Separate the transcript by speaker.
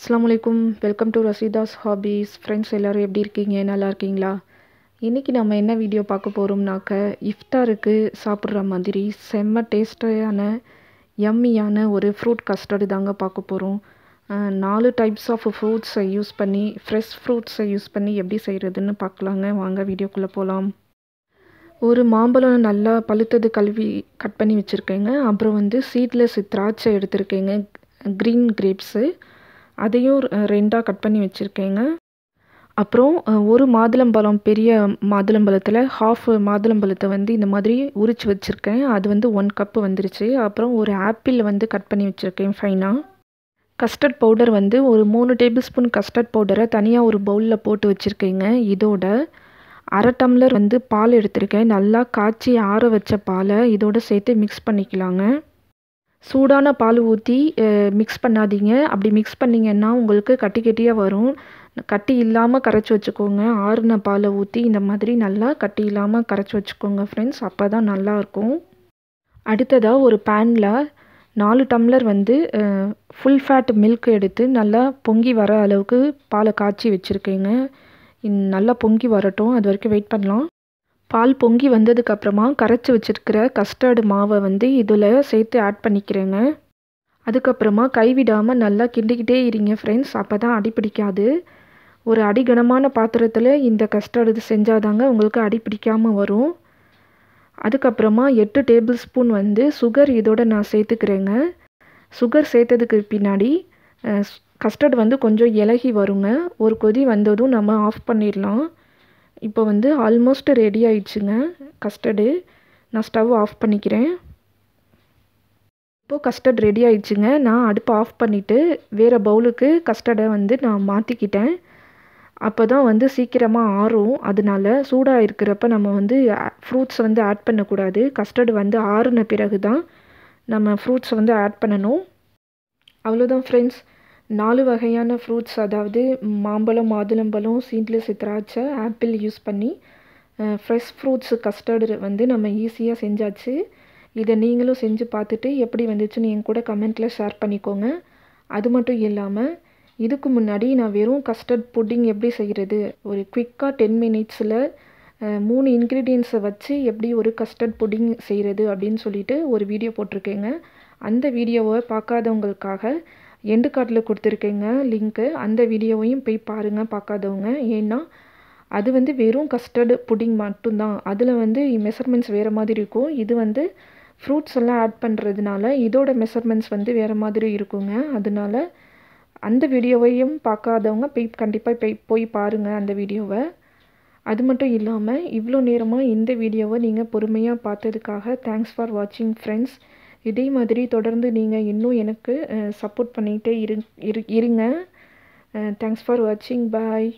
Speaker 1: அஸ்லாம் வலைக்கும் welcome to Rashida's hobbies friends எல்லோரும் எப்படி இருக்கீங்க நல்லா இருக்கீங்களா இன்றைக்கி நம்ம என்ன வீடியோ பார்க்க போகிறோம்னாக்க இஃப்தாருக்கு சாப்பிட்ற மாதிரி செம்ம டேஸ்டியான எம்மியான ஒரு ஃப்ரூட் கஸ்டர்டு தாங்க பார்க்க போகிறோம் நாலு டைப்ஸ் ஆஃப் ஃப்ரூட்ஸை யூஸ் பண்ணி ஃப்ரெஷ் ஃப்ரூட்ஸை யூஸ் பண்ணி எப்படி செய்கிறதுன்னு பார்க்கலாங்க வாங்க வீடியோக்குள்ளே போகலாம் ஒரு மாம்பழம் நல்லா பழுத்தது கல்வி கட் பண்ணி வச்சுருக்கேங்க அப்புறம் வந்து சீட்லெஸ் திராட்சை எடுத்திருக்கேங்க க்ரீன் கிரேப்ஸு அதையும் ரெண்டாக கட் பண்ணி வச்சுருக்கேங்க அப்புறம் ஒரு மாதுளம்பழம் பெரிய மாதுளம்பழத்தில் ஹாஃப் மாதுளம்பழத்தை வந்து இந்த மாதிரி உரித்து வச்சுருக்கேன் அது வந்து ஒன் கப்பு வந்துருச்சு அப்புறம் ஒரு ஆப்பிள் வந்து கட் பண்ணி வச்சுருக்கேன் ஃபைனாக கஸ்டர்ட் பவுடர் வந்து ஒரு மூணு டேபிள் ஸ்பூன் கஸ்டர்ட் பவுடரை தனியாக ஒரு பவுலில் போட்டு வச்சுருக்கேங்க இதோட அரை டம்ளர் வந்து பால் எடுத்திருக்கேன் நல்லா காய்ச்சி ஆற வச்ச பாலை இதோட சேர்த்து மிக்ஸ் பண்ணிக்கலாங்க சூடான பால் ஊற்றி மிக்ஸ் பண்ணாதீங்க அப்படி மிக்ஸ் பண்ணிங்கன்னா உங்களுக்கு கட்டி கட்டியாக வரும் கட்டி இல்லாமல் கரைச்சி வச்சுக்கோங்க ஆறுன பாலை ஊற்றி இந்த மாதிரி நல்லா கட்டி இல்லாமல் கரைச்சி வச்சுக்கோங்க ஃப்ரெண்ட்ஸ் அப்போ தான் நல்லாயிருக்கும் அடுத்ததாக ஒரு பேனில் நாலு டம்ளர் வந்து ஃபுல் ஃபேட் மில்க் எடுத்து நல்லா பொங்கி வர அளவுக்கு பாலை காய்ச்சி வச்சுருக்கேங்க நல்லா பொங்கி வரட்டும் அது வரைக்கும் வெயிட் பண்ணலாம் பால் பொங்கி வந்ததுக்கப்புறமா கரைச்சி வச்சிருக்கிற கஸ்டர்டு மாவை வந்து இதில் சேர்த்து ஆட் பண்ணிக்கிறேங்க அதுக்கப்புறமா கைவிடாமல் நல்லா கிண்டிக்கிட்டே இருங்க ஃப்ரெண்ட்ஸ் அப்போ தான் அடி பிடிக்காது ஒரு அடிகனமான பாத்திரத்தில் இந்த கஸ்டர்டு இது செஞ்சாதாங்க உங்களுக்கு அடி பிடிக்காமல் வரும் அதுக்கப்புறமா எட்டு டேபிள் ஸ்பூன் வந்து சுகர் இதோட நான் சேர்த்துக்கிறேங்க சுகர் சேர்த்ததுக்கு பின்னாடி கஸ்டர்டு வந்து கொஞ்சம் இலகி வருங்க ஒரு கொதி வந்ததும் நம்ம ஆஃப் பண்ணிடலாம் இப்போ வந்து ஆல்மோஸ்ட் ரெடி ஆயிடுச்சுங்க கஸ்டர்டு நான் ஸ்டவ் ஆஃப் பண்ணிக்கிறேன் இப்போது கஸ்டர்ட் ரெடி ஆயிடுச்சுங்க நான் அடுப்பு ஆஃப் பண்ணிவிட்டு வேறு பவுலுக்கு கஸ்டர்டை வந்து நான் மாற்றிக்கிட்டேன் அப்போ தான் வந்து சீக்கிரமாக ஆறும் அதனால சூடாக இருக்கிறப்ப நம்ம வந்து ஃப்ரூட்ஸ் வந்து ஆட் பண்ணக்கூடாது கஸ்டர்டு வந்து ஆறுன பிறகு தான் நம்ம ஃப்ரூட்ஸ் வந்து ஆட் பண்ணணும் அவ்வளோதான் ஃப்ரெண்ட்ஸ் நாலு வகையான ஃப்ரூட்ஸ் அதாவது மாம்பழம் மாதுளம்பழம் சீட்லு திராட்சை ஆப்பிள் யூஸ் பண்ணி ஃப்ரெஷ் ஃப்ரூட்ஸ் கஸ்டர்டு வந்து நம்ம ஈஸியாக செஞ்சாச்சு இதை நீங்களும் செஞ்சு பார்த்துட்டு எப்படி வந்துச்சுன்னு என் கூட கமெண்ட்டில் ஷேர் பண்ணிக்கோங்க அது மட்டும் இல்லாமல் இதுக்கு முன்னாடி நான் வெறும் கஸ்டர்ட் புட்டிங் எப்படி செய்கிறது ஒரு குவிக்காக டென் மினிட்ஸில் மூணு இன்க்ரீடியன்ஸை வச்சு எப்படி ஒரு கஸ்டர்ட் புட்டிங் செய்கிறது அப்படின்னு சொல்லிட்டு ஒரு வீடியோ போட்டிருக்கேங்க அந்த வீடியோவை பார்க்காதவங்களுக்காக எண்டு கார்டில் கொடுத்துருக்கேங்க லிங்க்கு அந்த வீடியோவையும் போய் பாருங்கள் பார்க்காதவங்க ஏன்னா அது வந்து வெறும் கஸ்டர்டு புட்டிங் மட்டும்தான் அதில் வந்து மெஷர்மெண்ட்ஸ் வேறு மாதிரி இருக்கும் இது வந்து ஃப்ரூட்ஸ் எல்லாம் ஆட் பண்ணுறதுனால இதோட மெஷர்மெண்ட்ஸ் வந்து வேறு மாதிரி இருக்குங்க அதனால அந்த வீடியோவையும் பார்க்காதவங்க போய் கண்டிப்பாக போய் போய் பாருங்கள் அந்த வீடியோவை அது மட்டும் இல்லாமல் இவ்வளோ நேரமாக இந்த வீடியோவை நீங்கள் பொறுமையாக பார்த்ததுக்காக தேங்க்ஸ் ஃபார் வாட்சிங் ஃப்ரெண்ட்ஸ் இதே மாதிரி தொடர்ந்து நீங்கள் இன்னும் எனக்கு சப்போர்ட் பண்ணிகிட்டே இரு இரு இருங்க தேங்க்ஸ் ஃபார் வாட்சிங் பாய்